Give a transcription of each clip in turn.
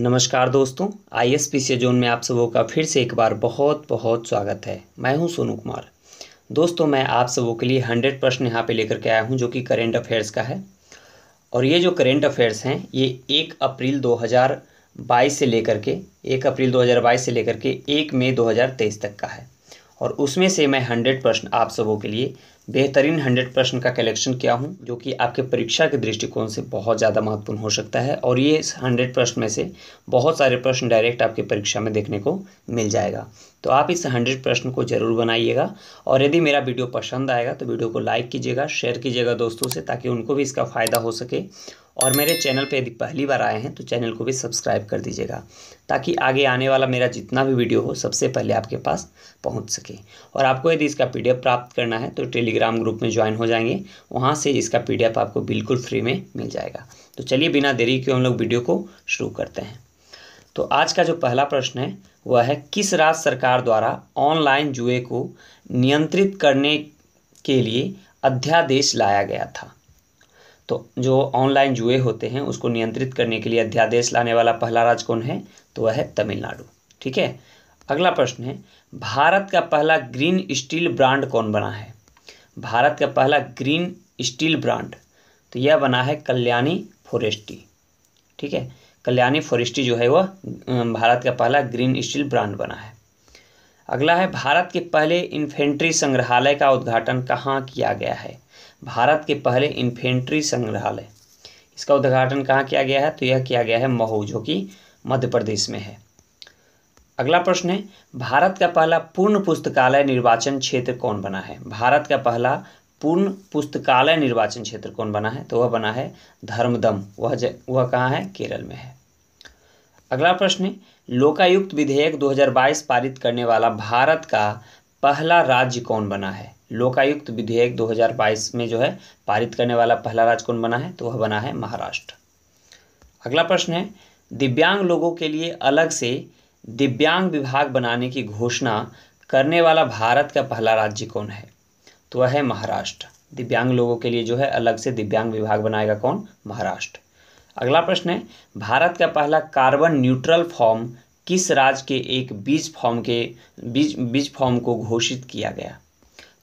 नमस्कार दोस्तों I S P C zone में आप सबों का फिर से एक बार बहुत बहुत स्वागत है मैं हूं सोनू कुमार दोस्तों मैं आप सबों के लिए हंड्रेड प्रश्न यहाँ पे लेकर के आया हूं जो कि करेंट अफेयर्स का है और ये जो करेंट अफेयर्स हैं ये एक अप्रैल 2022 से लेकर के एक अप्रैल 2022 से लेकर के एक मई 2023 तक का है और उसमें से मैं हंड्रेड प्रश्न आप सबों के लिए बेहतरीन हंड्रेड परसेंट का कलेक्शन किया हूँ जो कि आपके परीक्षा के दृष्टिकोण से बहुत ज़्यादा महत्वपूर्ण हो सकता है और ये हंड्रेड परसेंट में से बहुत सारे प्रश्न डायरेक्ट आपके परीक्षा में देखने को मिल जाएगा तो आप इस हंड्रेड प्रश्न को जरूर बनाइएगा और यदि मेरा वीडियो पसंद आएगा तो वीडियो को लाइक कीजिएगा शेयर कीजिएगा दोस्तों से ताकि उनको भी इसका फ़ायदा हो सके और मेरे चैनल पे यदि पहली बार आए हैं तो चैनल को भी सब्सक्राइब कर दीजिएगा ताकि आगे आने वाला मेरा जितना भी वीडियो हो सबसे पहले आपके पास पहुंच सके और आपको यदि इसका पी प्राप्त करना है तो टेलीग्राम ग्रुप में ज्वाइन हो जाएंगे वहाँ से इसका पी आपको बिल्कुल फ्री में मिल जाएगा तो चलिए बिना देरी के हम लोग वीडियो को शुरू करते हैं तो आज का जो पहला प्रश्न है वह है किस राज्य सरकार द्वारा ऑनलाइन जुए को नियंत्रित करने के लिए अध्यादेश लाया गया था तो जो ऑनलाइन जुए होते हैं उसको नियंत्रित करने के लिए अध्यादेश लाने वाला पहला राज्य कौन है तो वह है तमिलनाडु ठीक है अगला प्रश्न है भारत का पहला ग्रीन स्टील ब्रांड कौन बना है भारत का पहला ग्रीन स्टील ब्रांड तो यह बना है कल्याणी फॉरेस्टी ठीक है कल्याणी फॉरेस्टी जो है वह भारत का पहला ग्रीन स्टील ब्रांड बना है अगला है भारत के पहले इन्फेंट्री संग्रहालय का उद्घाटन कहाँ किया गया है भारत के पहले इन्फेंट्री संग्रहालय इसका उद्घाटन कहाँ किया गया है तो यह किया गया है महू जो कि मध्य प्रदेश में है अगला प्रश्न है भारत का पहला पूर्ण पुस्तकालय निर्वाचन क्षेत्र कौन बना है भारत का पहला पूर्ण पुस्तकालय निर्वाचन क्षेत्र कौन बना है तो वह बना है धर्मदम वह ज, वह कहाँ है केरल में है अगला प्रश्न है लोकायुक्त विधेयक 2022 पारित करने वाला भारत का पहला राज्य कौन बना है लोकायुक्त विधेयक 2022 में जो है पारित करने वाला पहला राज्य कौन बना है तो वह बना है महाराष्ट्र अगला प्रश्न है दिव्यांग लोगों के लिए अलग से दिव्यांग विभाग बनाने की घोषणा करने वाला भारत का पहला राज्य कौन है तो वह है महाराष्ट्र दिव्यांग लोगों के लिए जो है अलग से दिव्यांग विभाग बनाएगा कौन महाराष्ट्र अगला प्रश्न है भारत का पहला कार्बन न्यूट्रल फॉर्म किस राज्य के एक बीज फॉर्म के बीज बीज फॉर्म को घोषित किया गया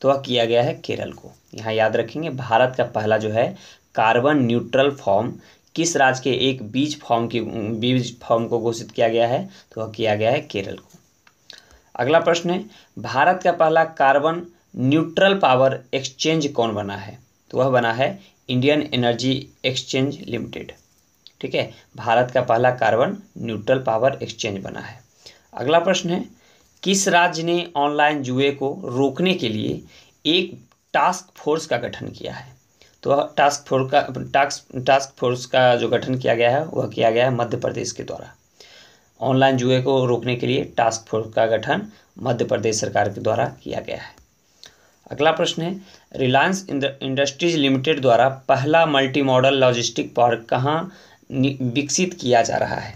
तो वह किया गया है केरल को यहाँ याद रखेंगे भारत का पहला जो है कार्बन न्यूट्रल फॉर्म किस राज्य के एक बीज फॉर्म की बीज फॉर्म को घोषित किया गया है तो वह किया गया है केरल को अगला प्रश्न है भारत का पहला कार्बन न्यूट्रल पावर एक्सचेंज कौन बना है तो वह बना है इंडियन एनर्जी एक्सचेंज लिमिटेड ठीक है भारत का पहला कार्बन न्यूट्रल पावर एक्सचेंज बना है अगला प्रश्न है किस राज्य ने ऑनलाइन जुए को रोकने के लिए एक टास्क फोर्स का गठन किया है तो टास्क फोर्स का टास्क टास्क फोर्स का जो गठन किया गया है वह किया गया है मध्य प्रदेश के द्वारा ऑनलाइन जुए को रोकने के लिए टास्क फोर्स का गठन मध्य प्रदेश सरकार के द्वारा किया गया है अगला प्रश्न है रिलायंस इंडस्ट्रीज लिमिटेड द्वारा पहला मल्टी मॉडल लॉजिस्टिक पार्क कहाँ विकसित किया जा रहा है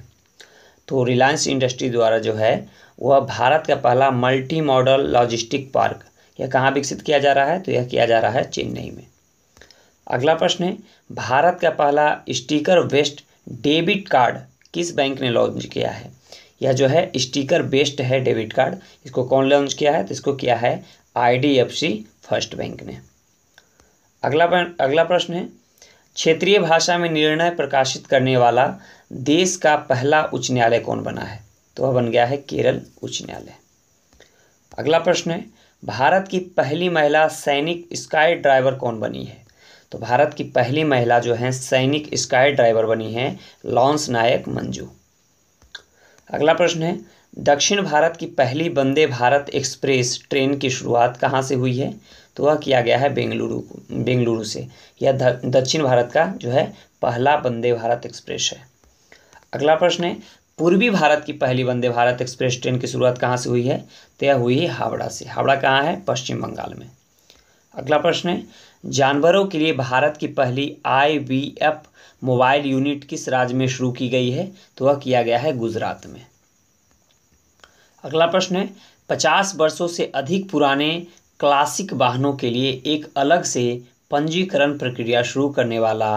तो रिलायंस इंडस्ट्री द्वारा जो है वह भारत का पहला मल्टी मॉडल लॉजिस्टिक पार्क यह कहाँ विकसित किया जा रहा है तो यह किया जा रहा है चेन्नई में अगला प्रश्न है भारत का पहला स्टिकर वेस्ट डेबिट कार्ड किस बैंक ने लॉन्च किया है यह जो है स्टिकर बेस्ड है डेबिट कार्ड इसको कौन लॉन्च किया है तो इसको किया है आईडीएफसी फर्स्ट बैंक ने अगला अगला प्रश्न है क्षेत्रीय भाषा में निर्णय प्रकाशित करने वाला देश का पहला उच्च न्यायालय कौन बना है तो वह बन गया है केरल उच्च न्यायालय अगला प्रश्न है भारत की पहली महिला सैनिक स्काई ड्राइवर कौन बनी है तो भारत की पहली महिला जो है सैनिक स्काई ड्राइवर बनी है लॉन्स नायक मंजू अगला प्रश्न है दक्षिण भारत की पहली वंदे भारत एक्सप्रेस ट्रेन की शुरुआत कहाँ से हुई है तो वह किया गया है बेंगलुरु बेंगलुरु से यह दक्षिण भारत का जो है पहला वंदे भारत एक्सप्रेस है अगला प्रश्न है पूर्वी भारत की पहली वंदे भारत एक्सप्रेस ट्रेन की शुरुआत कहाँ से हुई है तो यह हुई है हावड़ा से हावड़ा कहाँ है पश्चिम बंगाल में अगला प्रश्न है जानवरों के लिए भारत की पहली आई मोबाइल यूनिट किस राज्य में शुरू की गई है तो वह किया गया है गुजरात में अगला प्रश्न है पचास वर्षों से अधिक पुराने क्लासिक वाहनों के लिए एक अलग से पंजीकरण प्रक्रिया शुरू करने वाला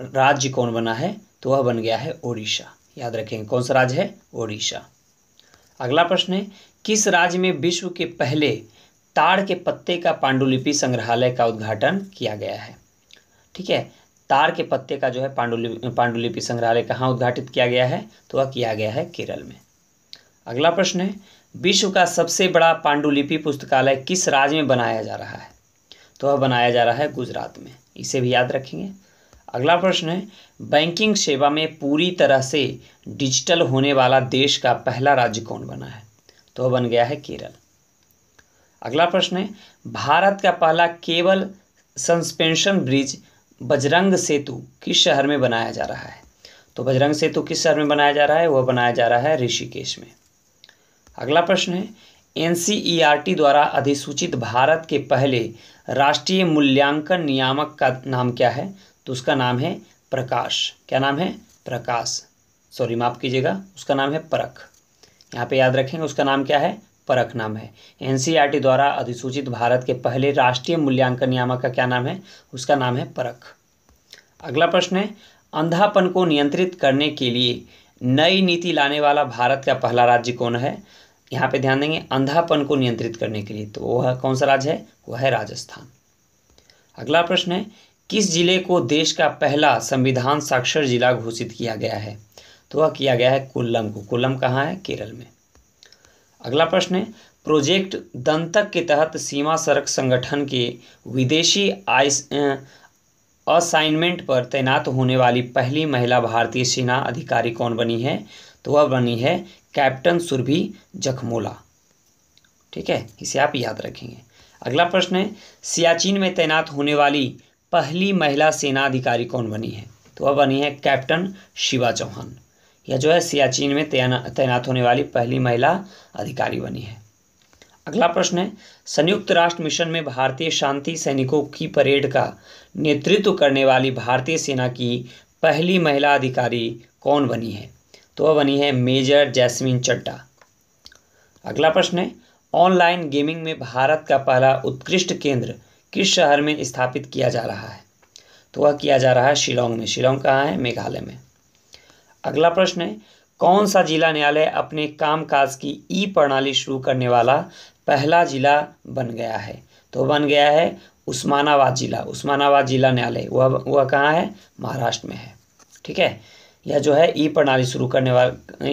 राज्य कौन बना है तो वह बन गया है ओडिशा याद रखेंगे कौन सा राज्य है ओडिशा अगला प्रश्न है किस राज्य में विश्व के पहले ताड़ के पत्ते का पांडुलिपि संग्रहालय का उद्घाटन किया गया है ठीक है ताड़ के पत्ते का जो है पांडुलिपि पांडुलिपि संग्रहालय कहाँ उद्घाटित किया गया है तो वह किया गया है केरल में अगला प्रश्न है विश्व का सबसे बड़ा पांडुलिपि पुस्तकालय किस राज्य में बनाया जा रहा है तो वह बनाया जा रहा है गुजरात में इसे भी याद रखेंगे अगला प्रश्न है बैंकिंग सेवा में पूरी तरह से डिजिटल होने वाला देश का पहला राज्य कौन बना है तो बन गया है केरल अगला प्रश्न है भारत का पहला cable suspension bridge Bajrang Setu किस शहर में बनाया जा रहा है तो बजरंग सेतु किस शहर में बनाया जा रहा है वह बनाया जा रहा है ऋषिकेश में अगला प्रश्न है एन द्वारा अधिसूचित भारत के पहले राष्ट्रीय मूल्यांकन नियामक का नाम क्या है तो उसका नाम है प्रकाश क्या नाम है प्रकाश सॉरी माफ़ कीजिएगा उसका नाम है परख यहाँ पे याद रखेंगे उसका नाम क्या है परख नाम है एनसीईआरटी e द्वारा अधिसूचित भारत के पहले राष्ट्रीय मूल्यांकन नियामक का क्या नाम है उसका नाम है परख अगला प्रश्न है अंधापन को नियंत्रित करने के लिए नई नीति लाने वाला भारत का पहला राज्य कौन है यहाँ पे ध्यान देंगे अंधापन को नियंत्रित करने के लिए तो वह कौन सा राज्य है वह है राजस्थान अगला प्रश्न है किस जिले को देश का पहला संविधान साक्षर जिला घोषित किया गया है तो वह किया गया है कोल्लम को कोल्लम कहाँ है केरल में अगला प्रश्न है प्रोजेक्ट दंतक के तहत सीमा सड़क संगठन के विदेशी आइस असाइनमेंट पर तैनात होने वाली पहली महिला भारतीय सेना अधिकारी कौन बनी है तो वह बनी है कैप्टन सुरभि जखमोला ठीक है इसे आप याद रखेंगे अगला प्रश्न है सियाचिन में तैनात होने वाली पहली महिला सेना अधिकारी कौन बनी है तो वह बनी है कैप्टन शिवा चौहान यह जो है सियाचिन में तैनात होने वाली पहली महिला अधिकारी बनी है अगला प्रश्न है संयुक्त राष्ट्र मिशन में भारतीय शांति सैनिकों की परेड का नेतृत्व करने वाली भारतीय सेना की पहली महिला अधिकारी कौन बनी है तो वह बनी है मेजर जैस्मिन चड्डा अगला प्रश्न है ऑनलाइन गेमिंग में भारत का पहला उत्कृष्ट केंद्र किस शहर में स्थापित किया जा रहा है तो वह किया जा रहा है शिलोंग में शिलोंग कहाँ है मेघालय में अगला प्रश्न है कौन सा जिला न्यायालय अपने कामकाज की ई प्रणाली शुरू करने वाला पहला जिला बन गया है तो बन गया है उस्मानाबाद जिला उस्मानाबाद जिला न्यायालय वह वह कहाँ है महाराष्ट्र में है ठीक है यह जो है ई प्रणाली शुरू करने वाला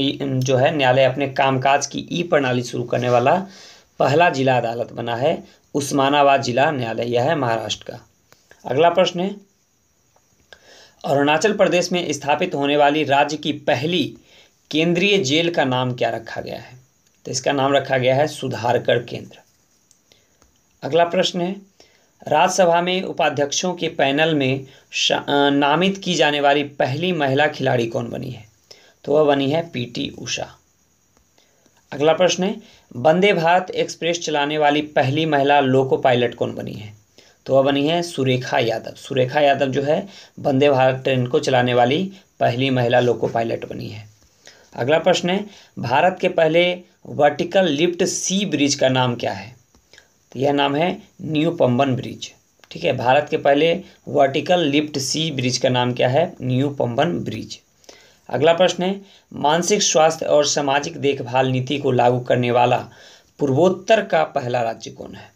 जो है न्यायालय अपने कामकाज की ई प्रणाली शुरू करने वाला पहला जिला अदालत बना है उस्मानाबाद जिला न्यायालय यह है महाराष्ट्र का अगला प्रश्न है अरुणाचल प्रदेश में स्थापित होने वाली राज्य की पहली केंद्रीय जेल का नाम क्या रखा गया है तो इसका नाम रखा गया है सुधारकर केंद्र अगला प्रश्न है राज्यसभा में उपाध्यक्षों के पैनल में नामित की जाने वाली पहली महिला खिलाड़ी कौन बनी है तो वह बनी है पीटी उषा अगला प्रश्न है वंदे भारत एक्सप्रेस चलाने वाली पहली महिला लोको पायलट कौन बनी है तो वह बनी है सुरेखा यादव सुरेखा यादव जो है वंदे भारत ट्रेन को चलाने वाली पहली महिला लोको पायलट बनी है अगला प्रश्न है भारत के पहले वर्टिकल लिफ्ट सी ब्रिज का नाम क्या है तो यह नाम है न्यू पम्बन ब्रिज ठीक है भारत के पहले वर्टिकल लिफ्ट सी ब्रिज का नाम क्या है न्यू पम्बन ब्रिज अगला प्रश्न है मानसिक स्वास्थ्य और सामाजिक देखभाल नीति को लागू करने वाला पूर्वोत्तर का पहला राज्य कौन है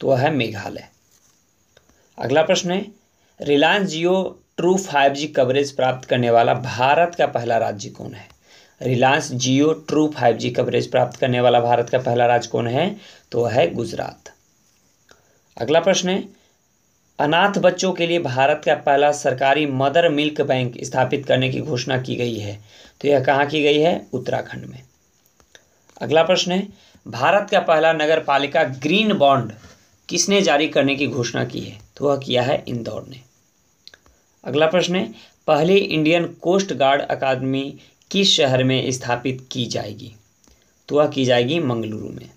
तो वह है मेघालय अगला प्रश्न है Reliance Jio true five G coverage प्राप्त करने वाला भारत का पहला राज्य कौन है Reliance Jio true five G coverage प्राप्त करने वाला भारत का पहला राज्य कौन है तो है गुजरात अगला प्रश्न है अनाथ बच्चों के लिए भारत का पहला सरकारी मदर मिल्क बैंक स्थापित करने की घोषणा की गई है तो यह कहाँ की गई है उत्तराखंड में अगला प्रश्न है भारत का पहला नगर पालिका ग्रीन बॉन्ड किसने जारी करने की घोषणा की है तो वह किया है इंदौर ने अगला प्रश्न है पहली इंडियन कोस्ट गार्ड अकादमी किस शहर में स्थापित की जाएगी तो वह की जाएगी मंगलुरु में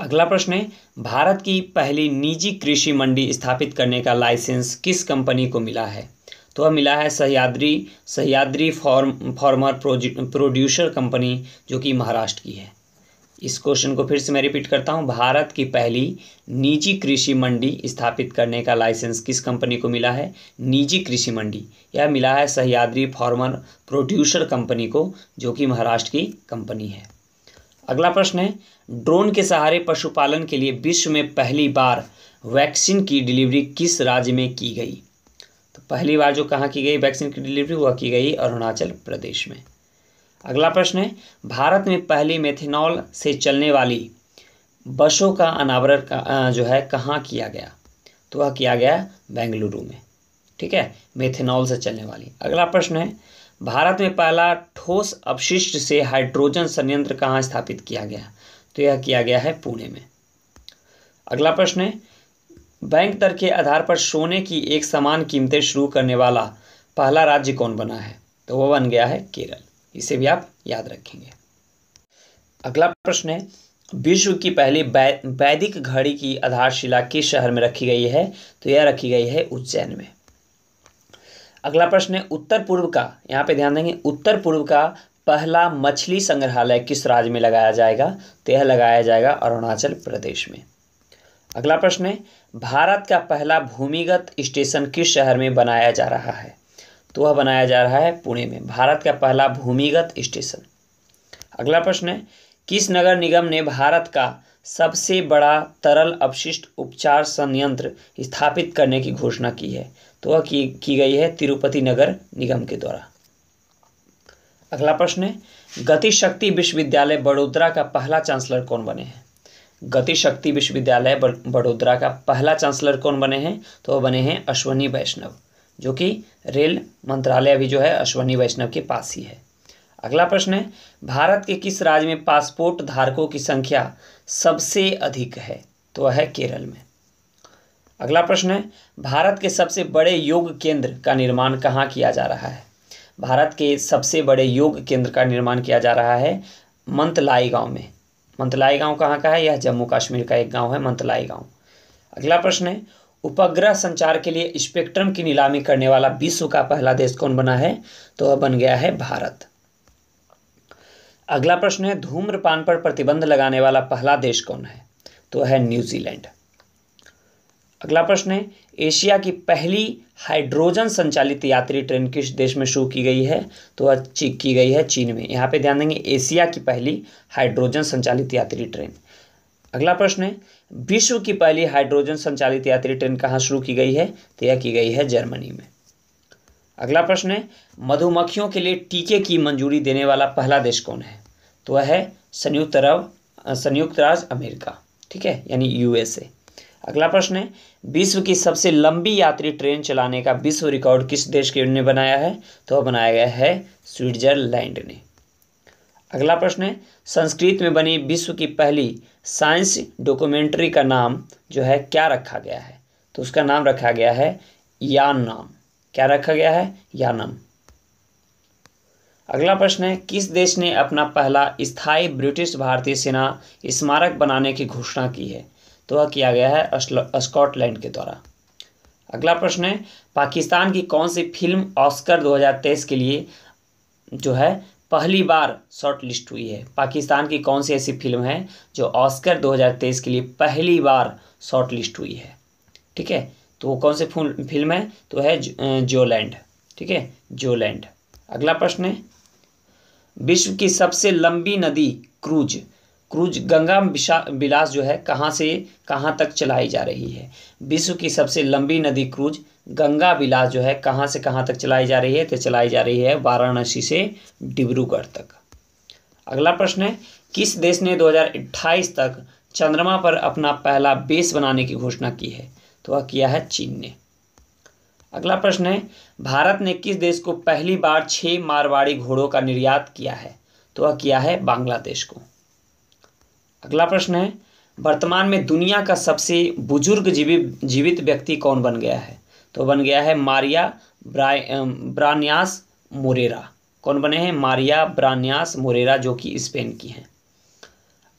अगला प्रश्न है भारत की पहली निजी कृषि मंडी स्थापित करने का लाइसेंस किस कंपनी को मिला है तो वह मिला है Sahyadri Sahyadri farm farmer producer company जो कि महाराष्ट्र की है इस क्वेश्चन को फिर से मैं रिपीट करता हूँ भारत की पहली निजी कृषि मंडी स्थापित करने का लाइसेंस किस कंपनी को मिला है निजी कृषि मंडी यह मिला है सहयाद्री फॉर्मर प्रोड्यूसर कंपनी को जो कि महाराष्ट्र की कंपनी है अगला प्रश्न है ड्रोन के सहारे पशुपालन के लिए विश्व में पहली बार वैक्सीन की डिलीवरी किस राज्य में की गई तो पहली बार जो कहाँ की गई वैक्सीन की डिलीवरी वह की गई अरुणाचल प्रदेश में अगला प्रश्न है भारत में पहली मेथेनॉल से चलने वाली बसों का अनावरण जो है कहाँ किया गया तो वह किया गया बेंगलुरु में ठीक है मेथेनॉल से चलने वाली अगला प्रश्न है भारत में पहला ठोस अपशिष्ट से हाइड्रोजन संयंत्र कहाँ स्थापित किया गया तो यह किया गया है पुणे में अगला प्रश्न है बैंक दर के आधार पर सोने की एक समान कीमतें शुरू करने वाला पहला राज्य कौन बना है तो वह बन गया है केरल इसे भी आप याद रखेंगे अगला प्रश्न है विश्व की पहली वैदिक घड़ी की आधारशिला किस शहर में रखी गई है तो यह रखी गई है उज्जैन में अगला प्रश्न है उत्तर पूर्व का यहाँ पे ध्यान देंगे उत्तर पूर्व का पहला मछली संग्रहालय किस राज्य में लगाया जाएगा तो यह लगाया जाएगा अरुणाचल प्रदेश में अगला प्रश्न है भारत का पहला भूमिगत स्टेशन किस शहर में बनाया जा रहा है तो वह बनाया जा रहा है पुणे में भारत का पहला भूमिगत स्टेशन अगला प्रश्न है किस नगर निगम ने भारत का सबसे बड़ा तरल अपशिष्ट उपचार संयंत्र स्थापित करने की घोषणा की है तो वह की, की गई है तिरुपति नगर निगम के द्वारा अगला प्रश्न है गतिशक्ति विश्वविद्यालय बड़ोदरा का पहला चांसलर कौन बने हैं गतिशक्ति विश्वविद्यालय बड़ोदरा का पहला चांसलर कौन बने हैं तो वह बने हैं अश्वनी वैष्णव जो कि रेल मंत्रालय अभी जो है अश्वनी वैष्णव के पास ही है अगला प्रश्न है भारत के किस राज्य में पासपोर्ट धारकों की संख्या सबसे अधिक है तो वह है केरल में अगला प्रश्न है भारत के सबसे बड़े योग केंद्र का निर्माण कहाँ किया जा रहा है भारत के सबसे बड़े योग केंद्र का निर्माण किया जा रहा है मंतलाई गांव में मंतलाई गांव कहाँ का है यह जम्मू कश्मीर का एक गांव है मंतलाई गांव अगला प्रश्न है उपग्रह संचार के लिए स्पेक्ट्रम की नीलामी करने वाला विश्व का पहला देश कौन बना है तो वह बन गया है भारत अगला प्रश्न है धूम्रपान पर प्रतिबंध लगाने वाला पहला देश कौन है तो है न्यूजीलैंड अगला प्रश्न है एशिया की पहली हाइड्रोजन संचालित यात्री ट्रेन किस देश में शुरू की गई है तो की गई है चीन में यहाँ पे ध्यान देंगे एशिया की पहली हाइड्रोजन संचालित यात्री ट्रेन अगला प्रश्न है विश्व की पहली हाइड्रोजन संचालित यात्री ट्रेन कहाँ शुरू की गई है तो यह की गई है जर्मनी में अगला प्रश्न है मधुमक्खियों के लिए टीके की मंजूरी देने वाला पहला देश कौन है तो वह है संयुक्त अरब संयुक्त राज्य अमेरिका ठीक है यानी यूएसए अगला प्रश्न है विश्व की सबसे लंबी यात्री ट्रेन चलाने का विश्व रिकॉर्ड किस देश के ने बनाया है तो वह बनाया गया है स्विट्जरलैंड ने अगला प्रश्न है संस्कृत में बनी विश्व की पहली साइंस डॉक्यूमेंट्री का नाम जो है क्या रखा गया है तो उसका नाम रखा गया है यान नाम क्या रखा गया है यानम अगला प्रश्न है किस देश ने अपना पहला स्थायी ब्रिटिश भारतीय सेना स्मारक बनाने की घोषणा की है तो वह किया गया है स्कॉटलैंड के द्वारा अगला प्रश्न है पाकिस्तान की कौन सी फिल्म ऑस्कर 2023 के लिए जो है पहली बार शॉर्ट लिस्ट हुई है पाकिस्तान की कौन सी ऐसी फिल्म है जो ऑस्कर 2023 के लिए पहली बार शॉर्ट लिस्ट हुई है ठीक है तो कौन से फिल्म है तो है जोलैंड ठीक है जोलैंड अगला प्रश्न है विश्व की सबसे लंबी नदी क्रूज क्रूज गंगा विलास जो है कहाँ से कहाँ तक चलाई जा रही है विश्व की सबसे लंबी नदी क्रूज गंगा विलास जो है कहाँ से कहाँ तक चलाई जा रही है तो चलाई जा रही है वाराणसी से डिब्रूगढ़ तक अगला प्रश्न है किस देश ने 2028 तक चंद्रमा पर अपना पहला बेस बनाने की घोषणा की है तो वह किया है चीन ने अगला प्रश्न है भारत ने किस देश को पहली बार छह मारवाड़ी घोड़ों का निर्यात किया है तो वह किया है बांग्लादेश को अगला प्रश्न है वर्तमान में दुनिया का सबसे बुजुर्ग जीवित जीवित व्यक्ति कौन बन गया है तो बन गया है मारिया ब्रान्यास मोरेरा कौन बने हैं मारिया ब्रान्यास मोरेरा जो कि स्पेन की हैं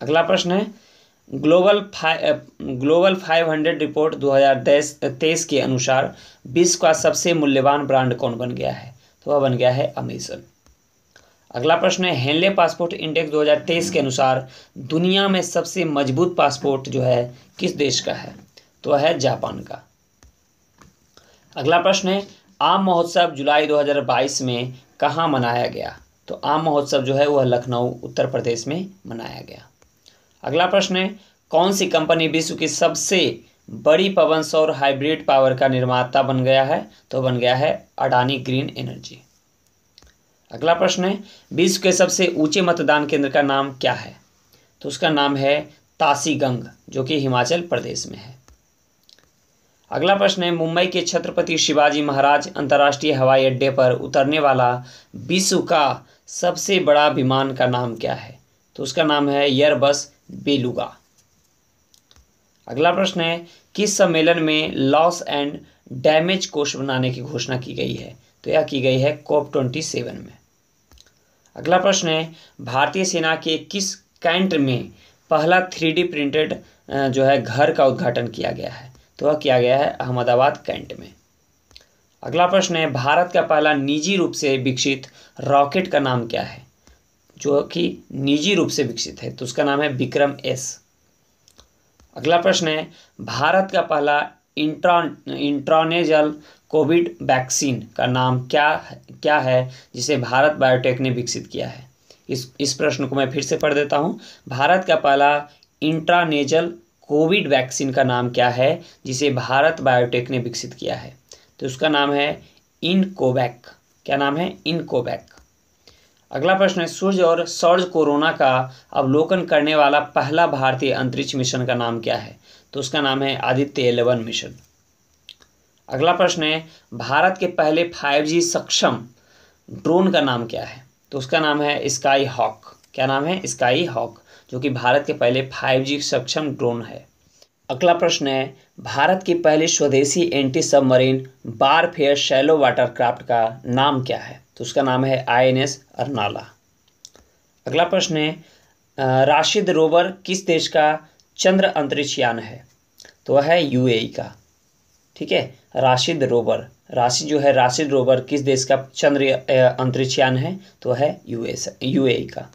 अगला प्रश्न है global five global five hundred report दो हज़ार तेईस के अनुसार विश्व का सबसे मूल्यवान ब्रांड कौन बन गया है तो वह बन गया है अमेजन अगला प्रश्न है हेनले पासपोर्ट इंडेक्स 2023 के अनुसार दुनिया में सबसे मजबूत पासपोर्ट जो है किस देश का है तो वह है जापान का अगला प्रश्न है आम महोत्सव जुलाई 2022 में कहाँ मनाया गया तो आम महोत्सव जो है वह लखनऊ उत्तर प्रदेश में मनाया गया अगला प्रश्न है कौन सी कंपनी विश्व की सबसे बड़ी पवन सौर हाइब्रिड पावर का निर्माता बन गया है तो बन गया है अडानी ग्रीन एनर्जी अगला प्रश्न है विश्व के सबसे ऊंचे मतदान केंद्र का नाम क्या है तो उसका नाम है तासीगंग जो कि हिमाचल प्रदेश में है अगला प्रश्न है मुंबई के छत्रपति शिवाजी महाराज अंतर्राष्ट्रीय हवाई अड्डे पर उतरने वाला विश्व का सबसे बड़ा विमान का नाम क्या है तो उसका नाम है एयरबस बेलुगा अगला प्रश्न है किस सम्मेलन में लॉस एंड डैमेज कोष बनाने की घोषणा की गई है तो यह की गई है कोप ट्वेंटी सेवन में अगला प्रश्न है भारतीय सेना के किस कैंट में पहला थ्री प्रिंटेड जो है घर का उद्घाटन किया गया है तो वह किया गया है अहमदाबाद कैंट में अगला प्रश्न है भारत का पहला निजी रूप से विकसित रॉकेट का नाम क्या है जो कि निजी रूप से विकसित है तो उसका नाम है विक्रम एस अगला प्रश्न है भारत का पहला इंट्रॉन इंट्रॉनेजल कोविड वैक्सीन का नाम क्या क्या है जिसे भारत बायोटेक ने विकसित किया है इस इस प्रश्न को मैं फिर से पढ़ देता हूँ भारत का पहला इंट्रानेजल कोविड वैक्सीन का नाम क्या है जिसे भारत बायोटेक ने विकसित किया है तो उसका नाम है इनकोवैक क्या नाम है इनकोवैक अगला प्रश्न है सूर्य और सौर्य कोरोना का अवलोकन करने वाला पहला भारतीय अंतरिक्ष मिशन का नाम क्या है तो उसका नाम है आदित्य एलेवन मिशन अगला प्रश्न है भारत के पहले 5G सक्षम ड्रोन का नाम क्या है तो उसका नाम है स्काई हॉक क्या नाम है स्काई हॉक जो कि भारत के पहले 5G सक्षम ड्रोन है अगला प्रश्न है भारत की पहली स्वदेशी anti submarine warfare shallow watercraft का नाम क्या है तो उसका नाम है आई एन एस अरनाला अगला प्रश्न है राशिद रोवर किस देश का चंद्र अंतरिक्ष यान है तो वह है यूएई e का ठीक है राशिद रोवर राशि जो है राशिद रोवर किस देश का चंद्र अंतरिक्ष यान है तो है यूएस यूएई e, e का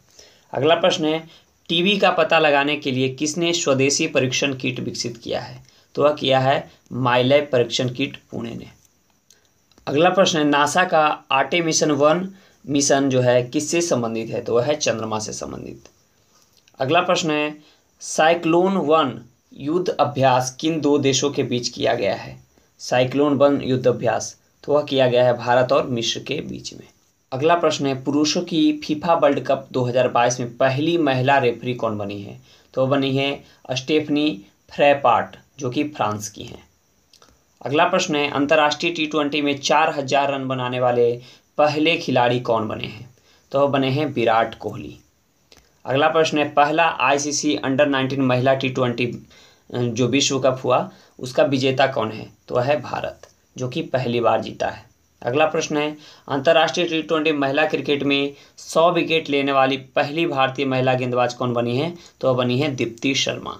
अगला प्रश्न है टीवी का पता लगाने के लिए किसने स्वदेशी परीक्षण किट विकसित किया है तो वह किया है माइलैब परीक्षण किट पुणे ने अगला प्रश्न है नासा का आटे मिशन वन मिशन जो है किससे संबंधित है तो वह है चंद्रमा से संबंधित अगला प्रश्न है साइक्लोन वन युद्ध अभ्यास किन दो देशों के बीच किया गया है साइक्लोन वन युद्ध अभ्यास तो वह किया गया है भारत और मिश्र के बीच में अगला प्रश्न है पुरुषों की फीफा वर्ल्ड कप 2022 में पहली महिला रेफरी कौन बनी है तो बनी है स्टेफनी फ्रेपार्ट जो कि फ्रांस की हैं अगला प्रश्न है अंतर्राष्ट्रीय टी ट्वेंटी में चार हजार रन बनाने वाले पहले खिलाड़ी कौन बने हैं तो बने हैं विराट कोहली अगला प्रश्न है पहला आईसीसी अंडर नाइनटीन महिला टी ट्वेंटी जो विश्व कप हुआ उसका विजेता कौन है तो है भारत जो कि पहली बार जीता है अगला प्रश्न है अंतर्राष्ट्रीय टी ट्वेंटी महिला क्रिकेट में सौ विकेट लेने वाली पहली भारतीय महिला गेंदबाज कौन बनी है तो बनी है दीप्ति शर्मा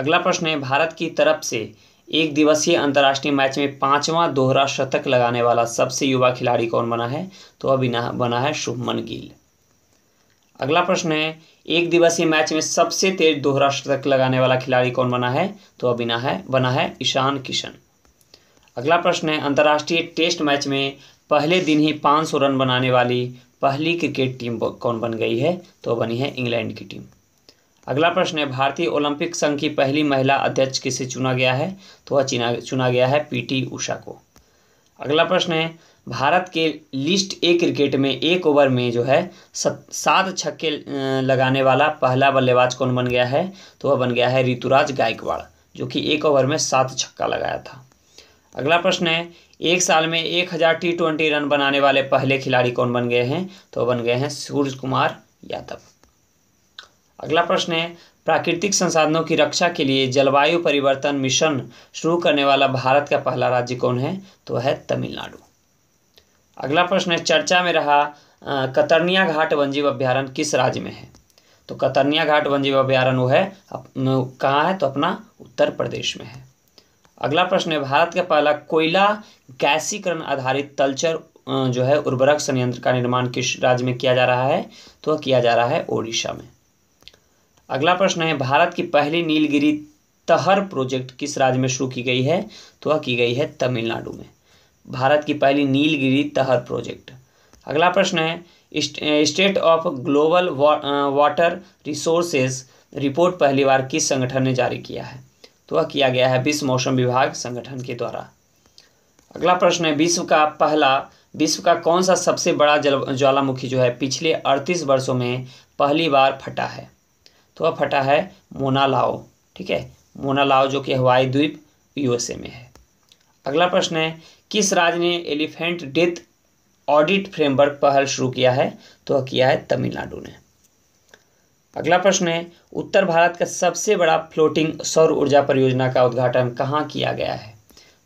अगला प्रश्न है भारत की तरफ से एक दिवसीय अंतर्राष्ट्रीय मैच में पांचवा दोहरा शतक लगाने वाला सबसे युवा खिलाड़ी कौन बना है तो अभी बना है शुभमन गिल अगला प्रश्न है एक दिवसीय मैच में सबसे तेज दोहरा शतक लगाने वाला खिलाड़ी कौन बना है तो अभी ना है बना है ईशान किशन अगला प्रश्न है अंतर्राष्ट्रीय टेस्ट मैच में पहले दिन ही 500 रन बनाने वाली पहली क्रिकेट टीम कौन बन गई है तो बनी है इंग्लैंड की टीम अगला प्रश्न है भारतीय ओलंपिक संघ की पहली महिला अध्यक्ष किसे चुना गया है तो वह चुना चुना गया है पीटी उषा को अगला प्रश्न है भारत के लिस्ट ए क्रिकेट में एक ओवर में जो है सात छक्के लगाने वाला पहला बल्लेबाज कौन बन गया है तो वह बन गया है ऋतुराज गायकवाड़ जो कि एक ओवर में सात छक्का लगाया था अगला प्रश्न है एक साल में एक हज़ार टी ट्वेंटी रन बनाने वाले पहले खिलाड़ी कौन बन गए हैं तो बन गए हैं सूर्य कुमार यादव अगला प्रश्न है प्राकृतिक संसाधनों की रक्षा के लिए जलवायु परिवर्तन मिशन शुरू करने वाला भारत का पहला राज्य कौन है तो है तमिलनाडु अगला प्रश्न है चर्चा में रहा कतरनिया घाट वन्यजीव अभ्यारण किस राज्य में है तो कतरनिया घाट वन्यजीव अभ्यारण वो है कहाँ है तो अपना उत्तर प्रदेश में है अगला प्रश्न है भारत का पहला कोयला गैसीकरण आधारित तलचर जो है उर्वरक संयंत्र का निर्माण किस राज्य में किया जा रहा है तो किया जा रहा है ओडिशा में अगला प्रश्न है भारत की पहली नीलगिरी तहर प्रोजेक्ट किस राज्य में शुरू की गई है तो वह की गई है तमिलनाडु में भारत की पहली नीलगिरी तहर प्रोजेक्ट अगला प्रश्न है state of global water resources report पहली बार किस संगठन ने जारी किया है तो वह किया गया है विश्व मौसम विभाग संगठन के द्वारा अगला प्रश्न है विश्व का पहला विश्व का कौन सा सबसे बड़ा जल ज्वालामुखी जो है पिछले अड़तीस वर्षों में पहली बार फटा है तो अब हटा है मोनालाओ ठीक है मोनालाओ जो कि हवाई द्वीप यूएसए में है अगला प्रश्न है किस राज्य ने एलिफेंट डेथ ऑडिट फ्रेमवर्क पहल शुरू किया है तो किया है तमिलनाडु ने अगला प्रश्न है उत्तर भारत का सबसे बड़ा फ्लोटिंग सौर ऊर्जा परियोजना का उद्घाटन कहाँ किया गया है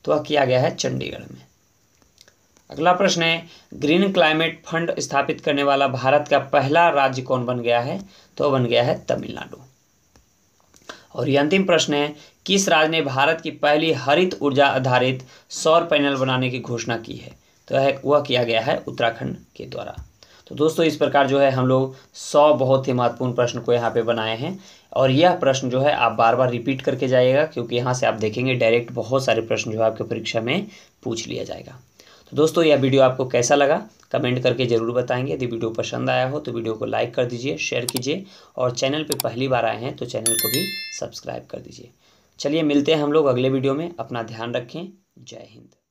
तो वह किया गया है चंडीगढ़ में अगला प्रश्न है ग्रीन क्लाइमेट फंड स्थापित करने वाला भारत का पहला राज्य कौन बन गया है तो बन गया है तमिलनाडु और ये अंतिम प्रश्न है किस राज्य ने भारत की पहली हरित ऊर्जा आधारित सौर पैनल बनाने की घोषणा की है तो है वह किया गया है उत्तराखंड के द्वारा तो दोस्तों इस प्रकार जो है हम लोग सौ बहुत ही महत्वपूर्ण प्रश्न को यहाँ पे बनाए हैं और यह प्रश्न जो है आप बार बार रिपीट करके जाइएगा क्योंकि यहाँ से आप देखेंगे डायरेक्ट बहुत सारे प्रश्न जो है आपके परीक्षा में पूछ लिया जाएगा तो दोस्तों यह वीडियो आपको कैसा लगा कमेंट करके ज़रूर बताएंगे यदि वीडियो पसंद आया हो तो वीडियो को लाइक कर दीजिए शेयर कीजिए और चैनल पर पहली बार आए हैं तो चैनल को भी सब्सक्राइब कर दीजिए चलिए मिलते हैं हम लोग अगले वीडियो में अपना ध्यान रखें जय हिंद